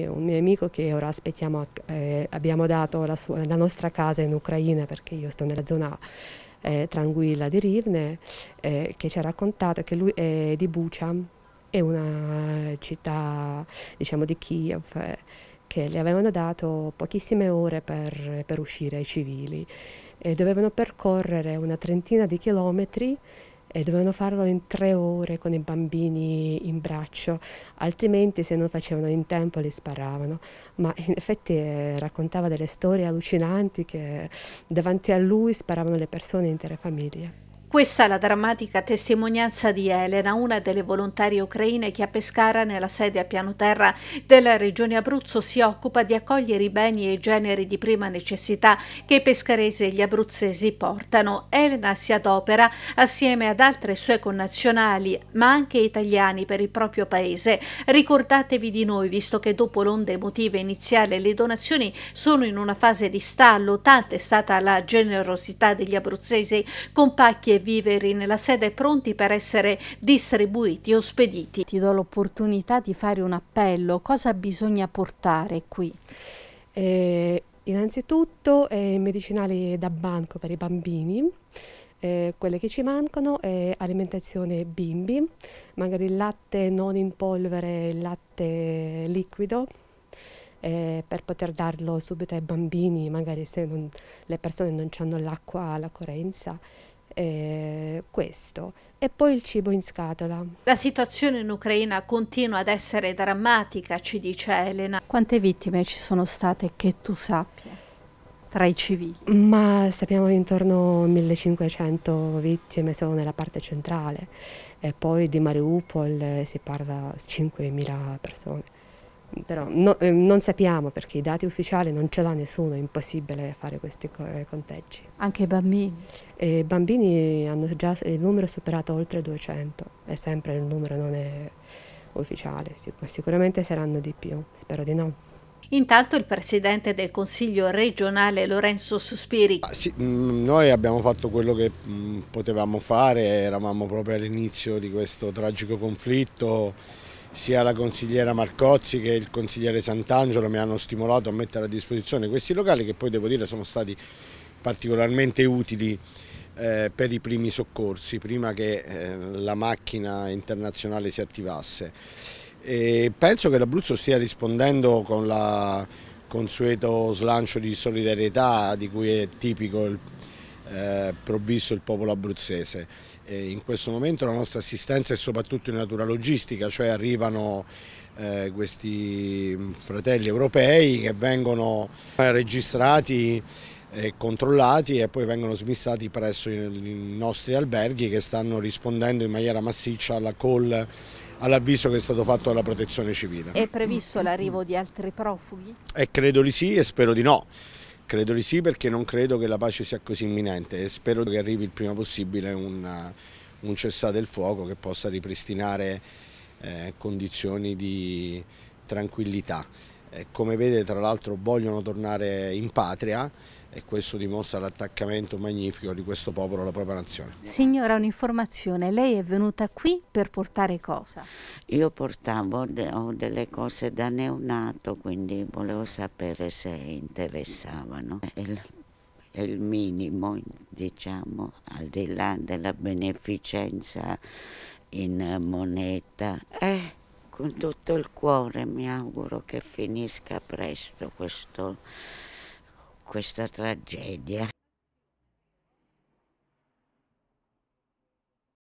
Eh, un mio amico che ora aspettiamo, eh, abbiamo dato la, sua, la, nostra casa in Ucraina perché io sto nella zona eh, tranquilla di Rivne, eh, che ci ha raccontato che lui è di Bucha, è una città diciamo, di Kiev eh, che le avevano dato pochissime ore per, per uscire ai civili. E dovevano percorrere una trentina di chilometri e dovevano farlo in tre ore con i bambini in braccio, altrimenti se non facevano in tempo li sparavano. Ma in effetti eh, raccontava delle storie allucinanti che davanti a lui sparavano le persone, intere famiglie. Questa è la drammatica testimonianza di Elena, una delle volontarie ucraine che a Pescara, nella sede a piano terra della Regione Abruzzo, si occupa di accogliere i beni e i generi di prima necessità che i pescaresi e gli abruzzesi portano. Elena si adopera assieme ad altre sue connazionali, ma anche italiani per il proprio paese. Ricordatevi di noi, visto che dopo l'onda emotiva iniziale le donazioni sono in una fase di stallo, tanta è stata la generosità degli abruzzesi con pacchi e viveri nella sede pronti per essere distribuiti o spediti. Ti do l'opportunità di fare un appello, cosa bisogna portare qui? Eh, innanzitutto eh, medicinali da banco per i bambini, eh, quelle che ci mancano è alimentazione bimbi, magari il latte non in polvere, il latte liquido, eh, per poter darlo subito ai bambini, magari se non, le persone non hanno l'acqua alla correnza, eh, questo. E poi il cibo in scatola. La situazione in Ucraina continua ad essere drammatica, ci dice Elena. Quante vittime ci sono state che tu sappia tra i civili? Ma sappiamo intorno a 1500 vittime solo nella parte centrale e poi di Mariupol eh, si parla di 5000 persone però no, eh, non sappiamo perché i dati ufficiali non ce l'ha nessuno, è impossibile fare questi co eh, conteggi. Anche i bambini? I eh, bambini hanno già, il numero superato oltre 200 è sempre il numero non è ufficiale, Sic sicuramente saranno di più, spero di no. Intanto il presidente del Consiglio regionale Lorenzo Sospiri. Ah, sì, mm, noi abbiamo fatto quello che mm, potevamo fare, eravamo proprio all'inizio di questo tragico conflitto sia la consigliera Marcozzi che il consigliere Sant'Angelo mi hanno stimolato a mettere a disposizione questi locali che poi devo dire sono stati particolarmente utili eh, per i primi soccorsi, prima che eh, la macchina internazionale si attivasse. E penso che l'Abruzzo stia rispondendo con il consueto slancio di solidarietà di cui è tipico il eh, provvisto il popolo abruzzese. E in questo momento la nostra assistenza è soprattutto in natura logistica, cioè arrivano eh, questi fratelli europei che vengono eh, registrati e controllati e poi vengono smistati presso i nostri alberghi che stanno rispondendo in maniera massiccia alla call all'avviso che è stato fatto dalla protezione civile. È previsto l'arrivo di altri profughi? Eh, credo di sì e spero di no. Credo di sì perché non credo che la pace sia così imminente e spero che arrivi il prima possibile un, uh, un cessate il fuoco che possa ripristinare eh, condizioni di tranquillità come vede tra l'altro vogliono tornare in patria e questo dimostra l'attaccamento magnifico di questo popolo alla propria nazione. Signora, un'informazione, lei è venuta qui per portare cosa? Io portavo delle cose da neonato, quindi volevo sapere se interessavano. Il, è il minimo, diciamo, al di là della beneficenza in moneta. Eh con tutto il cuore mi auguro che finisca presto questo, questa tragedia.